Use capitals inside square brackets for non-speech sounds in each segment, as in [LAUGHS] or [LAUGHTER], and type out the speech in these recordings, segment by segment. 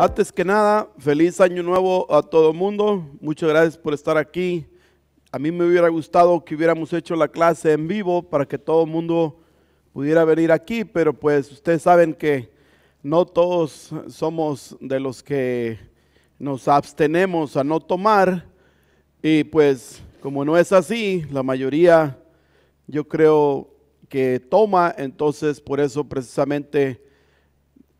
Antes que nada, feliz año nuevo a todo el mundo. Muchas gracias por estar aquí. A mí me hubiera gustado que hubiéramos hecho la clase en vivo para que todo el mundo pudiera venir aquí, pero pues ustedes saben que no todos somos de los que nos abstenemos a no tomar y pues como no es así, la mayoría yo creo que toma, entonces por eso precisamente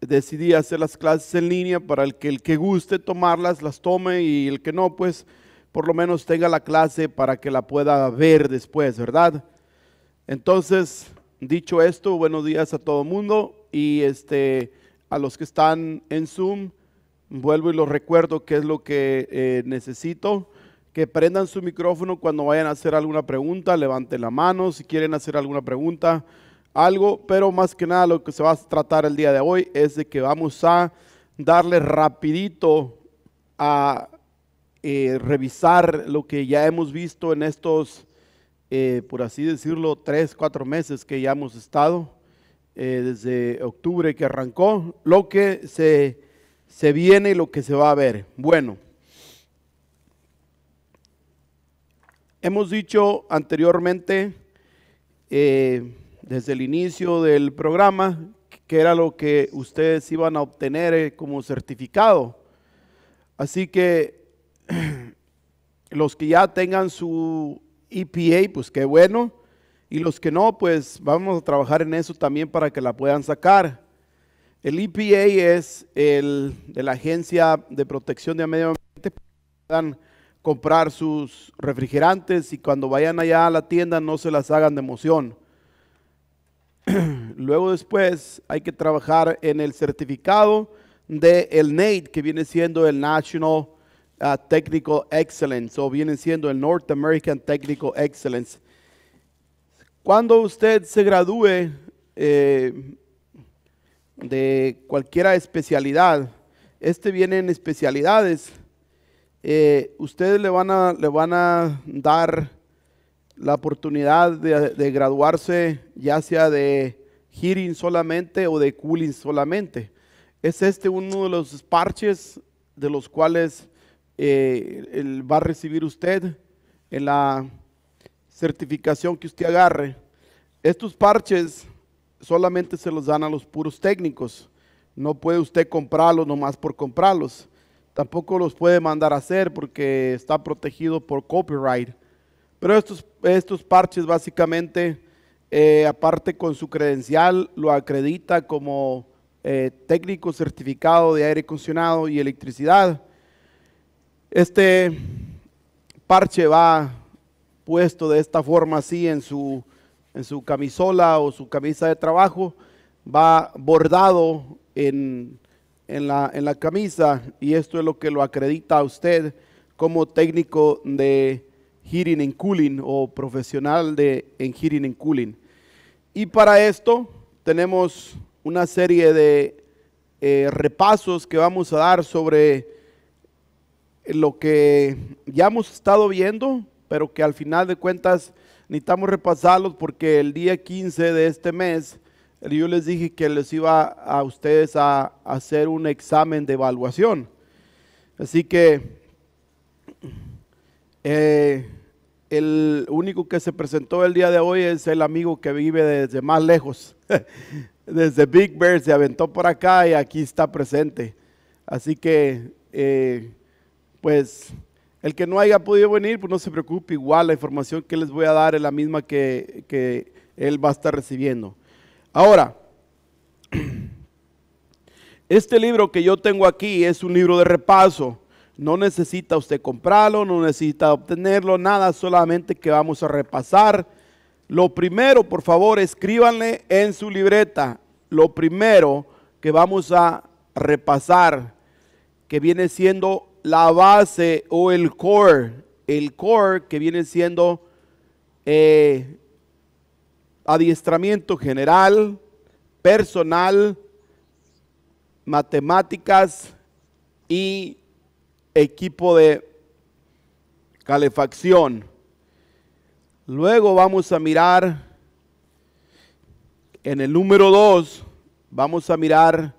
decidí hacer las clases en línea para el que el que guste tomarlas, las tome y el que no, pues por lo menos tenga la clase para que la pueda ver después, ¿verdad? Entonces, dicho esto, buenos días a todo el mundo y este, a los que están en Zoom, vuelvo y los recuerdo que es lo que eh, necesito. Que prendan su micrófono cuando vayan a hacer alguna pregunta, levanten la mano si quieren hacer alguna pregunta algo, pero más que nada lo que se va a tratar el día de hoy es de que vamos a darle rapidito a eh, revisar lo que ya hemos visto en estos, eh, por así decirlo, tres, cuatro meses que ya hemos estado, eh, desde octubre que arrancó, lo que se, se viene y lo que se va a ver. Bueno, hemos dicho anteriormente, eh, desde el inicio del programa, que era lo que ustedes iban a obtener eh, como certificado. Así que [CLEARS THROAT] los que ya tengan su EPA, pues qué bueno. Y los que no, pues vamos a trabajar en eso también para que la puedan sacar. El EPA es el de la Agencia de Protección de Medio Ambiente. Puedan comprar sus refrigerantes y cuando vayan allá a la tienda no se las hagan de emoción. [CLEARS THROAT] Luego después hay que trabajar en el certificado de el NAID, que viene siendo el National ah, Technical Excellence, o viene siendo el North American Technical Excellence. Cuando usted se gradúe eh, de cualquiera especialidad, este viene en especialidades, eh, ustedes le van a, le van a dar la oportunidad de, graduarse ya sea de hearing solamente o de cooling solamente. Es este uno de los parches de los cuales eh, va a recibir usted en la certificación que usted agarre. Estos parches solamente se los dan a los puros técnicos. No puede usted comprarlos nomás por comprarlos. Tampoco los puede mandar a hacer porque está protegido por copyright. Pero estos, estos parches básicamente, eh, aparte con su credencial, lo acredita como eh, técnico certificado de aire acondicionado y electricidad. Este parche va puesto de esta forma así en su, en su camisola o su camisa de trabajo, va bordado en, en, la, en la camisa y esto es lo que lo acredita a usted como técnico de heating and cooling o profesional de, en heating and cooling. Y para esto tenemos una serie de eh, repasos que vamos a dar sobre lo que ya hemos estado viendo, pero que al final de cuentas necesitamos repasarlos porque el día 15 de este mes yo les dije que les iba a ustedes a, hacer un examen de evaluación. Así que eh, el único que se presentó el día de hoy es el amigo que vive desde más lejos. [LAUGHS] desde Big Bear se aventó por acá y aquí está presente. Así que, eh, pues, el que no haya podido venir, pues no se preocupe, igual la información que les voy a dar es la misma que, que él va a estar recibiendo. Ahora, [CLEARS THROAT] este libro que yo tengo aquí es un libro de repaso no necesita usted comprarlo, no necesita obtenerlo, nada, solamente que vamos a repasar. Lo primero, por favor, escríbanle en su libreta, lo primero que vamos a repasar, que viene siendo la base o el core, el core que viene siendo eh, adiestramiento general, personal, matemáticas y equipo de calefacción. Luego vamos a mirar en el número 2, vamos a mirar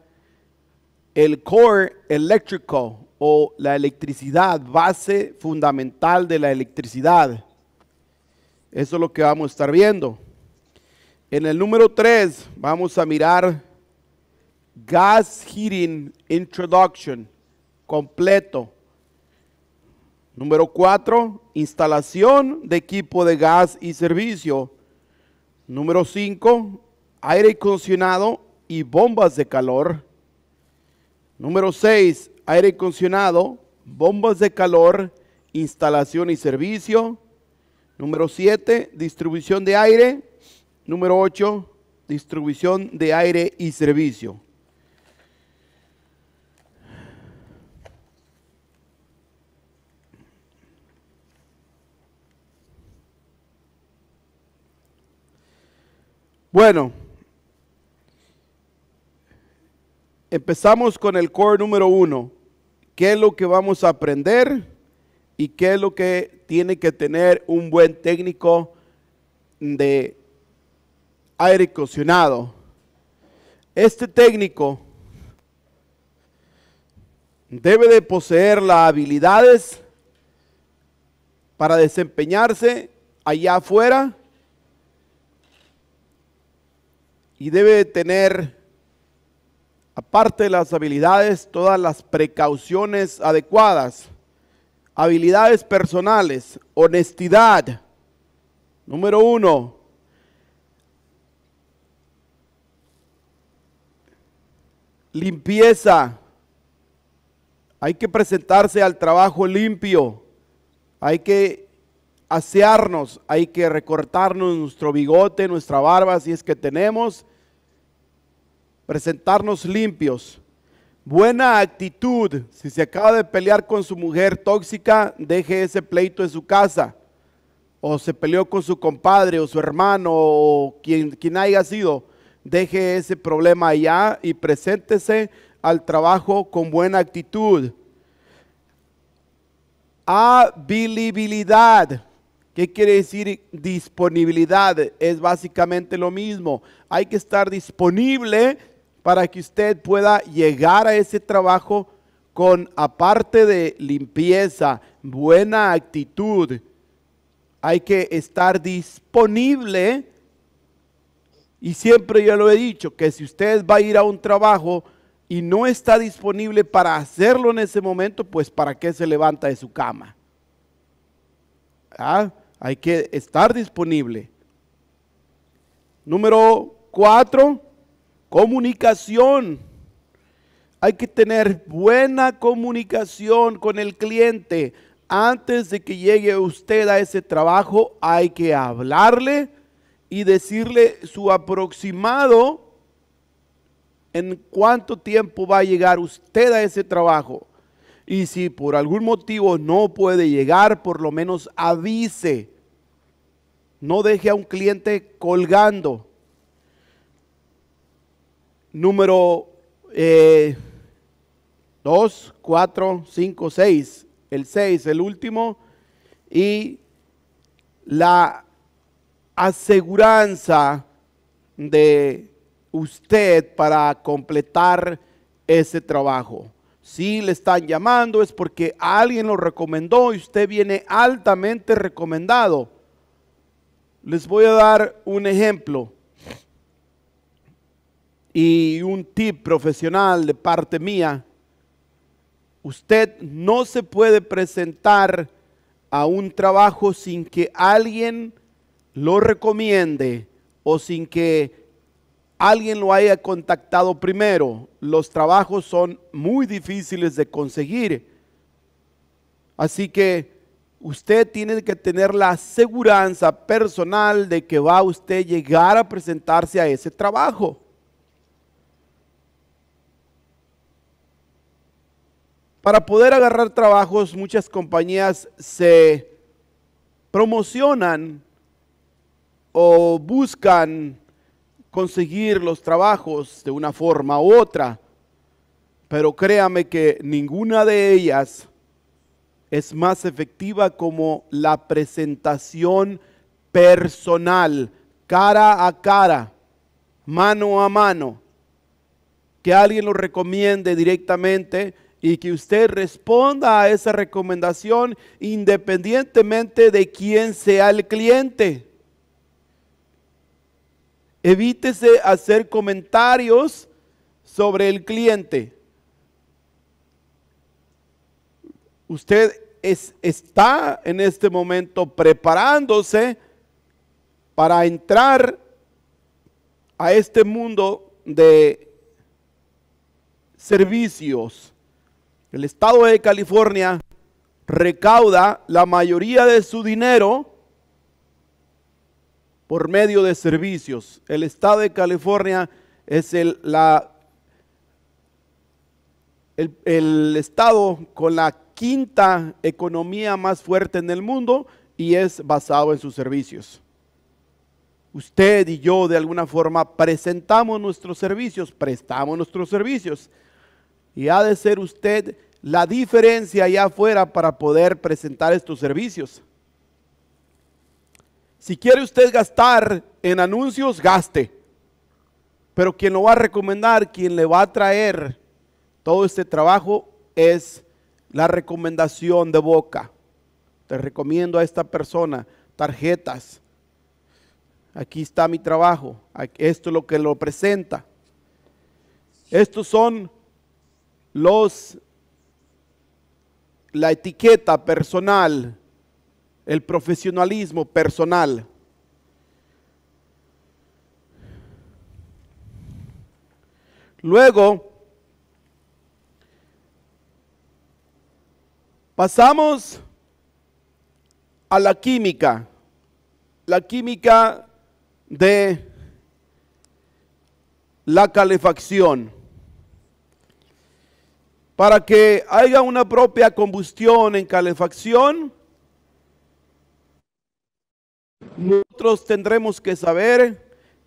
el core eléctrico o la electricidad, base fundamental de la electricidad. Eso es lo que vamos a estar viendo. En el número 3 vamos a mirar Gas Heating Introduction completo Número 4, instalación de equipo de gas y servicio. Número 5, aire acondicionado y bombas de calor. Número 6, aire acondicionado, bombas de calor, instalación y servicio. Número 7, distribución de aire. Número 8, distribución de aire y servicio. Bueno, empezamos con el core número uno. ¿Qué es lo que vamos a aprender y qué es lo que tiene que tener un buen técnico de aire cocinado. Este técnico debe de poseer las habilidades para desempeñarse allá afuera y debe tener, aparte de las habilidades, todas las precauciones adecuadas, habilidades personales, honestidad. Número uno, limpieza. Hay que presentarse al trabajo limpio. Hay que asearnos, hay que recortarnos nuestro bigote, nuestra barba si es que tenemos, presentarnos limpios. Buena actitud. Si se acaba de pelear con su mujer tóxica, deje ese pleito en su casa. O se peleó con su compadre o su hermano o quien, quien haya sido. Deje ese problema allá y preséntese al trabajo con buena actitud. Habilibilidad. ¿Qué quiere decir disponibilidad? Es básicamente lo mismo. Hay que estar disponible para que usted pueda llegar a ese trabajo con, aparte de limpieza, buena actitud, hay que estar disponible. Y siempre yo lo he dicho, que si usted va a ir a un trabajo y no está disponible para hacerlo en ese momento, pues para qué se levanta de su cama. ¿Ah? Hay que estar disponible. Número cuatro, Comunicación. Hay que tener buena comunicación con el cliente. Antes de que llegue usted a ese trabajo, hay que hablarle y decirle su aproximado en cuánto tiempo va a llegar usted a ese trabajo. Y si por algún motivo no puede llegar, por lo menos avise. No deje a un cliente colgando número 2, 4, 5, 6, el 6, el último, y la aseguranza de usted para completar ese trabajo. Si le están llamando es porque alguien lo recomendó y usted viene altamente recomendado. Les voy a dar un ejemplo y un tip profesional de parte mía, usted no se puede presentar a un trabajo sin que alguien lo recomiende o sin que alguien lo haya contactado primero. Los trabajos son muy difíciles de conseguir. Así que usted tiene que tener la seguridad personal de que va usted llegar a presentarse a ese trabajo. Para poder agarrar trabajos, muchas compañías se promocionan o buscan conseguir los trabajos de una forma u otra, pero créame que ninguna de ellas es más efectiva como la presentación personal, cara a cara, mano a mano, que alguien lo recomiende directamente y que usted responda a esa recomendación independientemente de quién sea el cliente. Evítese hacer comentarios sobre el cliente. Usted está en este momento preparándose para entrar a este mundo de servicios el estado de California recauda la mayoría de su dinero por medio de servicios. El estado de California es el, estado con la quinta economía más fuerte en el mundo y es basado en sus servicios. Usted y yo de alguna forma presentamos nuestros servicios, prestamos nuestros servicios. Y ha de ser usted la diferencia allá afuera para poder presentar estos servicios. Si quiere usted gastar en anuncios, gaste. Pero quien lo va a recomendar, quien le va a traer todo este trabajo es la recomendación de boca. Te recomiendo a esta persona tarjetas. Aquí está mi trabajo. Esto es lo que lo presenta. Estos son los la etiqueta personal, el profesionalismo personal. Luego pasamos a la química, la química de la calefacción para que haya una propia combustión en calefacción, nosotros tendremos que saber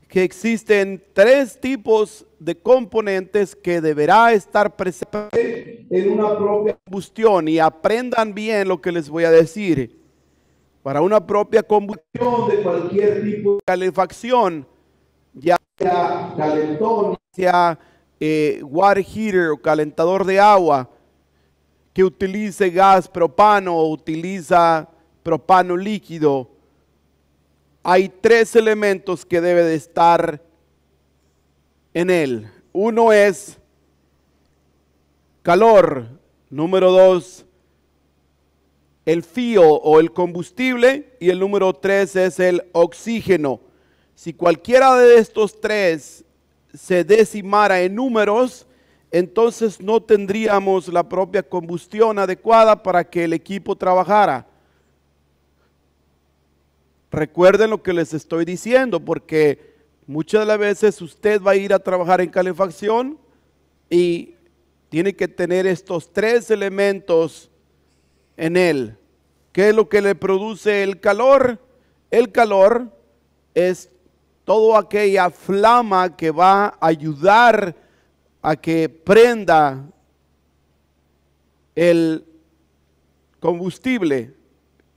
que existen tres tipos de componentes que deberá estar presente en una propia combustión y aprendan bien lo que les voy a decir. Para una propia combustión de cualquier tipo de calefacción, ya sea calentón, sea eh, water heater o calentador de agua que utilice gas propano o utiliza propano líquido, hay tres elementos que debe de estar en él. Uno es calor, número dos, el fío o el combustible y el número tres es el oxígeno. Si cualquiera de estos tres se decimara en números, entonces no tendríamos la propia combustión adecuada para que el equipo trabajara. Recuerden lo que les estoy diciendo, porque muchas de las veces usted va a ir a trabajar en calefacción y tiene que tener estos tres elementos en él. ¿Qué es lo que le produce el calor? El calor es toda aquella flama que va a ayudar a que prenda el combustible,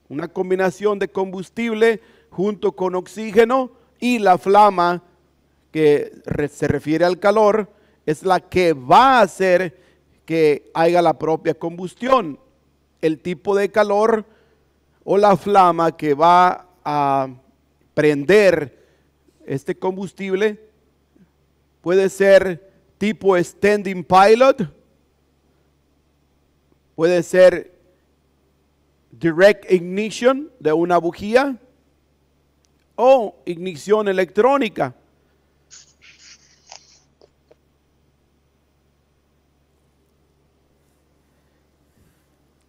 una combinación de combustible junto con oxígeno y la flama que se refiere al calor, es la que va a hacer que haya la propia combustión, el tipo de calor o la flama que va a prender este combustible puede ser tipo standing pilot, puede ser direct ignition de una bujía o ignición electrónica.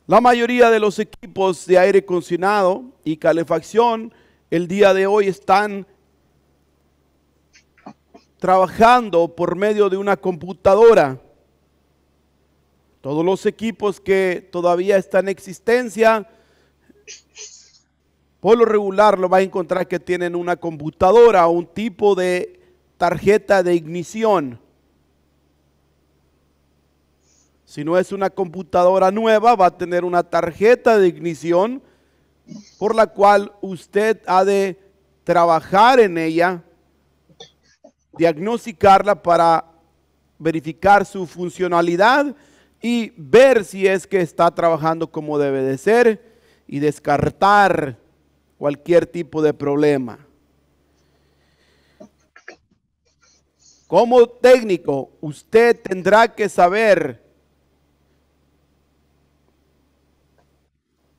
La mayoría de los equipos de aire cocinado y calefacción el día de hoy están trabajando por medio de una computadora. Todos los equipos que todavía están en existencia, por lo regular lo va a encontrar que tienen una computadora o un tipo de tarjeta de ignición. Si no es una computadora nueva, va a tener una tarjeta de ignición por la cual usted ha de trabajar en ella diagnosticarla para verificar su funcionalidad y ver si es que está trabajando como debe de ser y descartar cualquier tipo de problema. Como técnico, usted tendrá que saber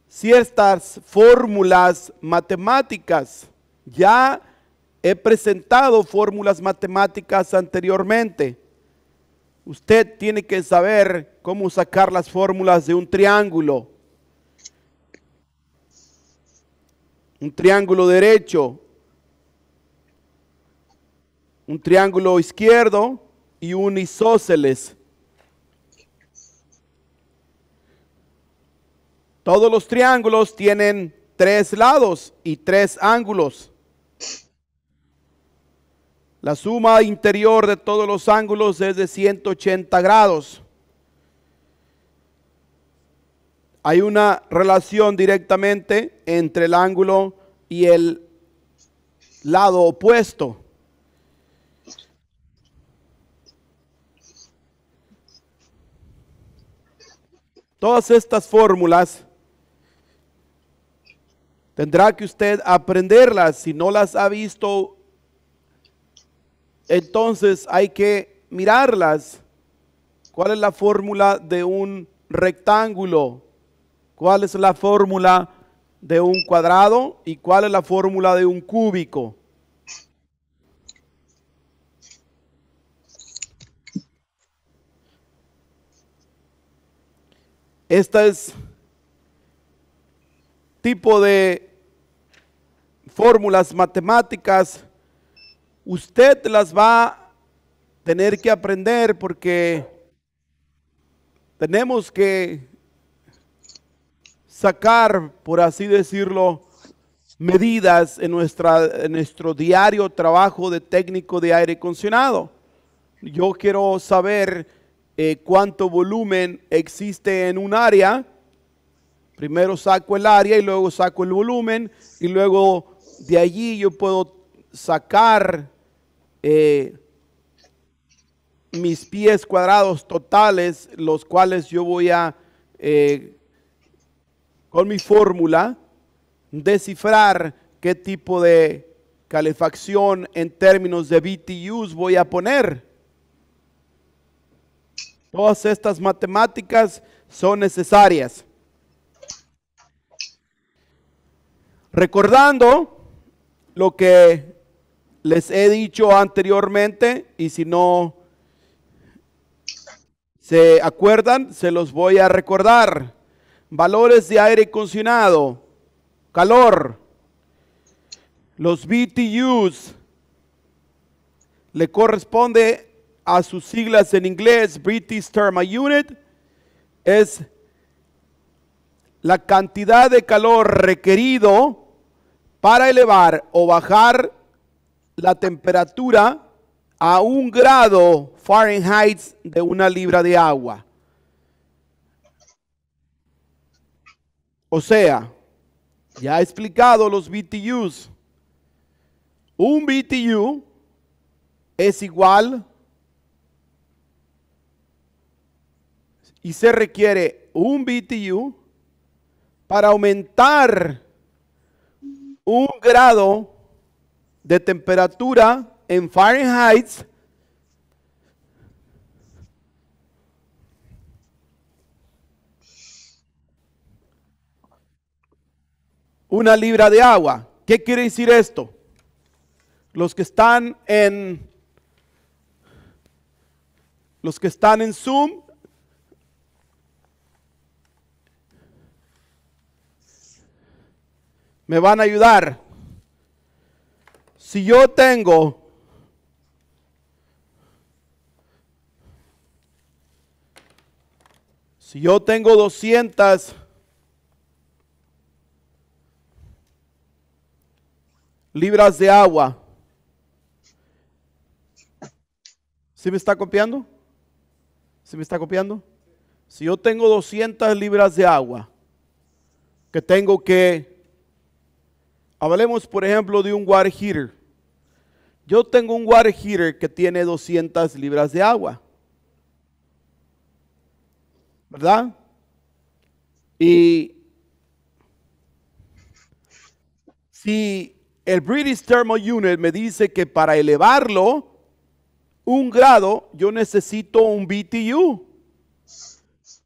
si estas fórmulas matemáticas ya He presentado fórmulas matemáticas anteriormente. Usted tiene que saber cómo sacar las fórmulas de un triángulo. Un triángulo derecho, un triángulo izquierdo y un isósceles. Todos los triángulos tienen tres lados y tres ángulos. La suma interior de todos los ángulos es de 180 grados. Hay una relación directamente entre el ángulo y el lado opuesto. Todas estas fórmulas tendrá que usted aprenderlas si no las ha visto entonces hay que mirarlas. ¿Cuál es la fórmula de un rectángulo? ¿Cuál es la fórmula de un cuadrado? ¿Y cuál es la fórmula de un cúbico? Esta es tipo de fórmulas matemáticas usted las va a tener que aprender porque tenemos que sacar, por así decirlo, medidas en, nuestra, nuestro diario trabajo de técnico de aire acondicionado. Yo quiero saber eh, cuánto volumen existe en un área. Primero saco el área y luego saco el volumen y luego de allí yo puedo sacar eh, mis pies cuadrados totales, los cuales yo voy a, eh, con mi fórmula, descifrar qué tipo de calefacción en términos de BTUs voy a poner. Todas estas matemáticas son necesarias. Recordando lo que les he dicho anteriormente y si no se acuerdan, se los voy a recordar. Valores de aire acondicionado, calor, los BTUs, le corresponde a sus siglas en inglés, British Thermal Unit, es la cantidad de calor requerido para elevar o bajar la temperatura a un grado Fahrenheit de una libra de agua. O sea, ya he explicado los BTUs. Un BTU es igual y se requiere un BTU para aumentar un grado de temperatura en Fahrenheit una libra de agua. ¿Qué quiere decir esto? Los que están en los que están en Zoom me van a ayudar si yo tengo si yo tengo 200 libras de agua, ¿sí me está copiando? ¿Sí me está copiando? Si yo tengo 200 libras de agua, que tengo que, hablemos por ejemplo de un water heater, yo tengo un water heater que tiene 200 libras de agua. ¿Verdad? Y si el British Thermal Unit me dice que para elevarlo un grado, yo necesito un BTU.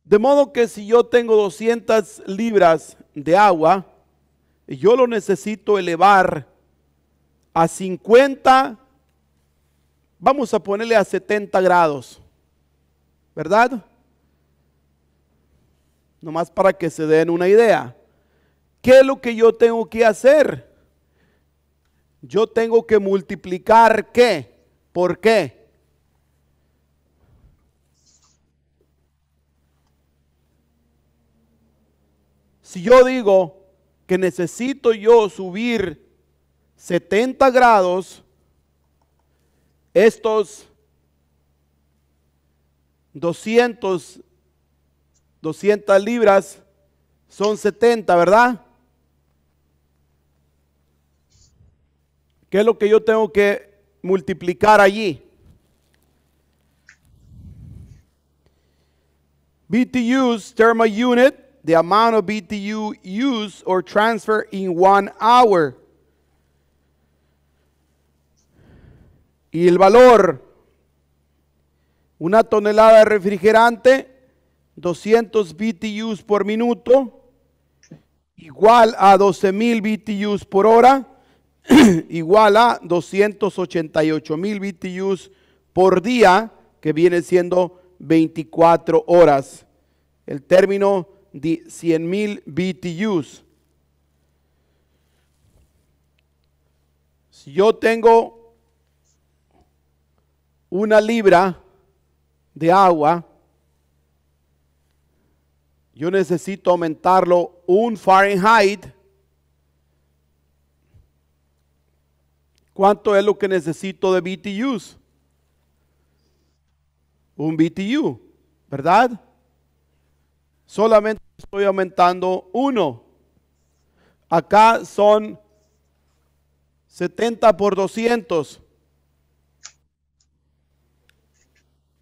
De modo que si yo tengo 200 libras de agua, yo lo necesito elevar a 50, vamos a ponerle a 70 grados, ¿verdad? Nomás para que se den una idea. ¿Qué es lo que yo tengo que hacer? Yo tengo que multiplicar qué, por qué. Si yo digo que necesito yo subir 70 grados, estos 200, 200 libras son 70, ¿verdad? ¿Qué es lo que yo tengo que multiplicar allí? BTUs, thermal unit, the amount of BTU used or transfer in one hour. y el valor. Una tonelada de refrigerante, 200 BTUs por minuto, igual a 12.000 BTUs por hora, [CLEARS THROAT] igual a 288.000 BTUs por día, que viene siendo 24 horas. El término de 100.000 BTUs. Si yo tengo una libra de agua, yo necesito aumentarlo un Fahrenheit. ¿Cuánto es lo que necesito de BTUs? Un BTU, ¿verdad? Solamente estoy aumentando uno. Acá son 70 por 200.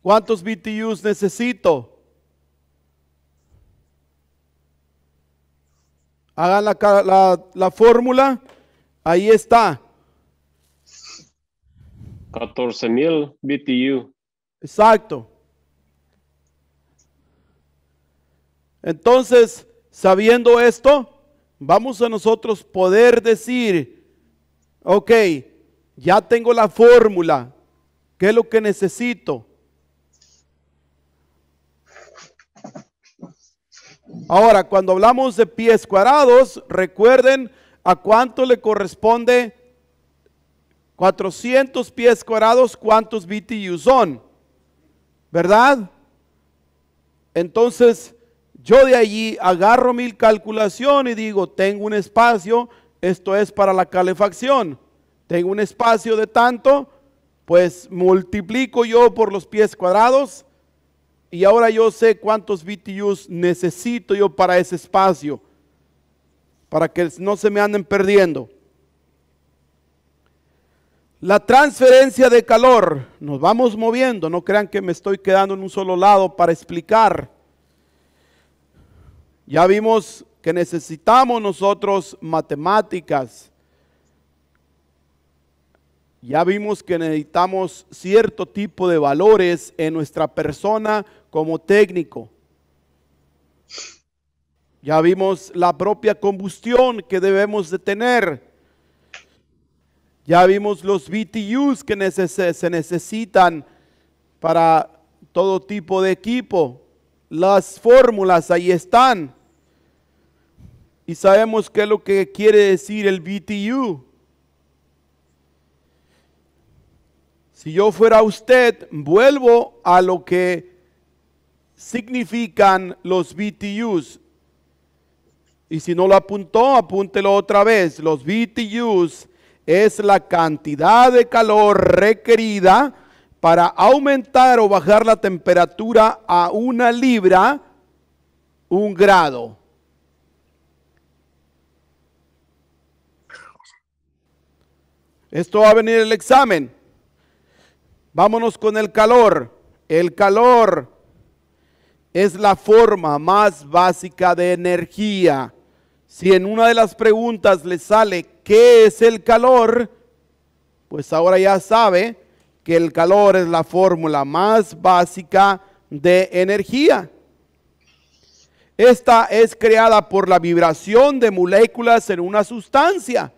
¿Cuántos BTUs necesito? Hagan la, fórmula. Ahí está. 14.000 BTU. Exacto. Entonces, sabiendo esto, vamos a nosotros poder decir, ok, ya tengo la fórmula, ¿qué es lo que necesito? Ahora, cuando hablamos de pies cuadrados, recuerden a cuánto le corresponde 400 pies cuadrados, cuántos BTU son, ¿verdad? Entonces, yo de allí agarro mi calculación y digo, tengo un espacio, esto es para la calefacción, tengo un espacio de tanto, pues multiplico yo por los pies cuadrados y ahora yo sé cuántos BTUs necesito yo para ese espacio, para que no se me anden perdiendo. La transferencia de calor, nos vamos moviendo, no crean que me estoy quedando en un solo lado para explicar. Ya vimos que necesitamos nosotros matemáticas, ya vimos que necesitamos cierto tipo de valores en nuestra persona como técnico. Ya vimos la propia combustión que debemos de tener. Ya vimos los BTUs que se necesitan para todo tipo de equipo. Las fórmulas ahí están. Y sabemos qué es lo que quiere decir el BTU Si yo fuera usted, vuelvo a lo que significan los BTUs. Y si no lo apuntó, apúntelo otra vez. Los BTUs es la cantidad de calor requerida para aumentar o bajar la temperatura a una libra, un grado. Esto va a venir el examen. Vámonos con el calor. El calor es la forma más básica de energía. Si en una de las preguntas le sale qué es el calor, pues ahora ya sabe que el calor es la fórmula más básica de energía. Esta es creada por la vibración de moléculas en una sustancia.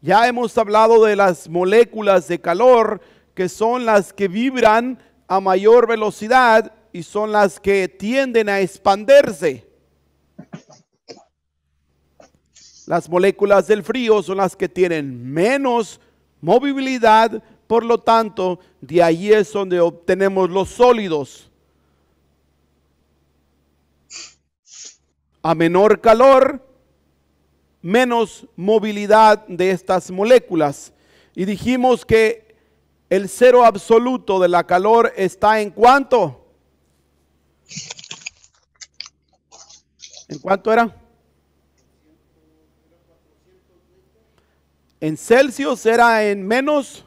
Ya hemos hablado de las moléculas de calor que son las que vibran a mayor velocidad y son las que tienden a expandirse. Las moléculas del frío son las que tienen menos movilidad, por lo tanto, de ahí es donde obtenemos los sólidos. A menor calor, menos movilidad de estas moléculas. Y dijimos que el cero absoluto de la calor está en cuánto? ¿En cuánto era? En Celsius era en menos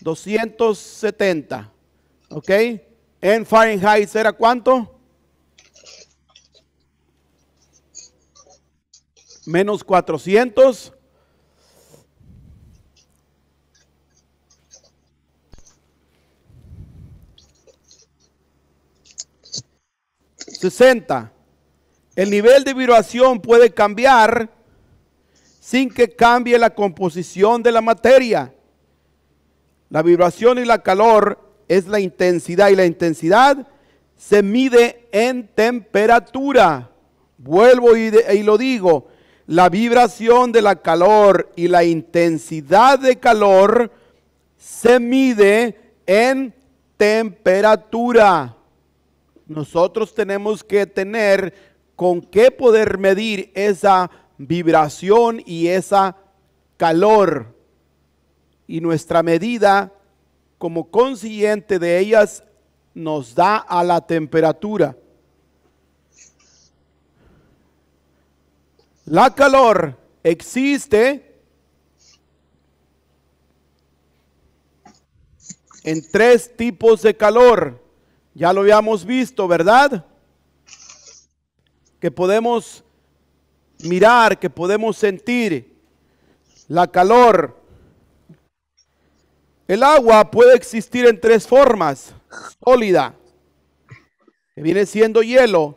270. ¿Ok? En Fahrenheit era cuánto? Menos 400. 60. El nivel de vibración puede cambiar sin que cambie la composición de la materia. La vibración y la calor es la intensidad y la intensidad se mide en temperatura. Vuelvo y, y, lo digo, la vibración de la calor y la intensidad de calor se mide en temperatura nosotros tenemos que tener con qué poder medir esa vibración y esa calor. Y nuestra medida, como consiguiente de ellas, nos da a la temperatura. La calor existe en tres tipos de calor. Ya lo habíamos visto, ¿verdad? Que podemos mirar, que podemos sentir la calor. El agua puede existir en tres formas. Sólida, que viene siendo hielo,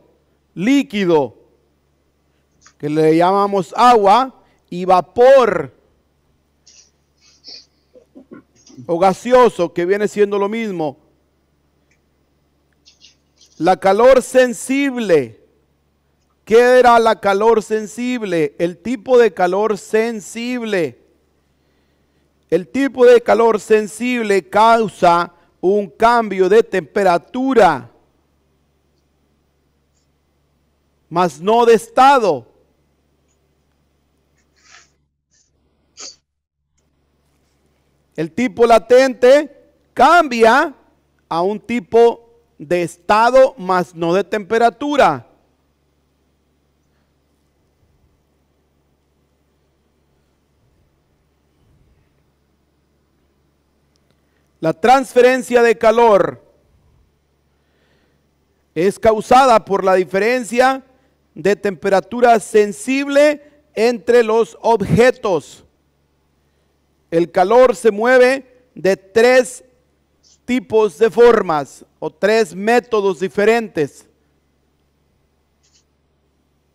líquido, que le llamamos agua, y vapor o gaseoso, que viene siendo lo mismo, la calor sensible. ¿Qué era la calor sensible? El tipo de calor sensible. El tipo de calor sensible causa un cambio de temperatura, mas no de estado. El tipo latente cambia a un tipo de estado, más no de temperatura. La transferencia de calor es causada por la diferencia de temperatura sensible entre los objetos. El calor se mueve de tres tipos de formas o tres métodos diferentes.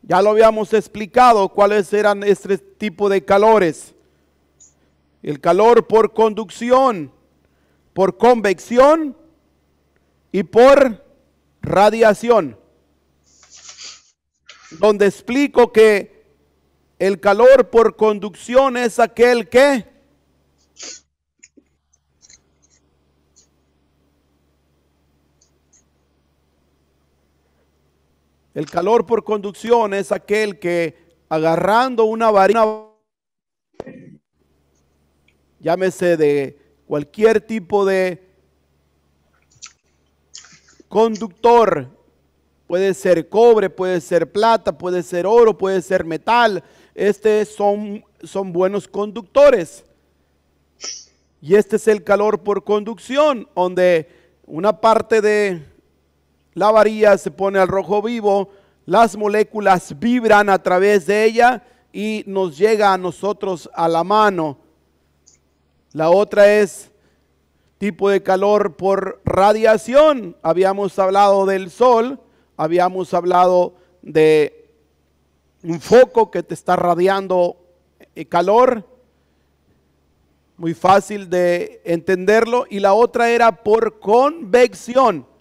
Ya lo habíamos explicado cuáles eran este tipo de calores. El calor por conducción, por convección y por radiación. Donde explico que el calor por conducción es aquel que El calor por conducción es aquel que agarrando una varilla, llámese de cualquier tipo de conductor, puede ser cobre, puede ser plata, puede ser oro, puede ser metal, estos son, son buenos conductores. Y este es el calor por conducción, donde una parte de la varilla se pone al rojo vivo, las moléculas vibran a través de ella y nos llega a nosotros a la mano. La otra es tipo de calor por radiación. Habíamos hablado del sol, habíamos hablado de un foco que te está radiando eh, calor, muy fácil de entenderlo. Y la otra era por convección.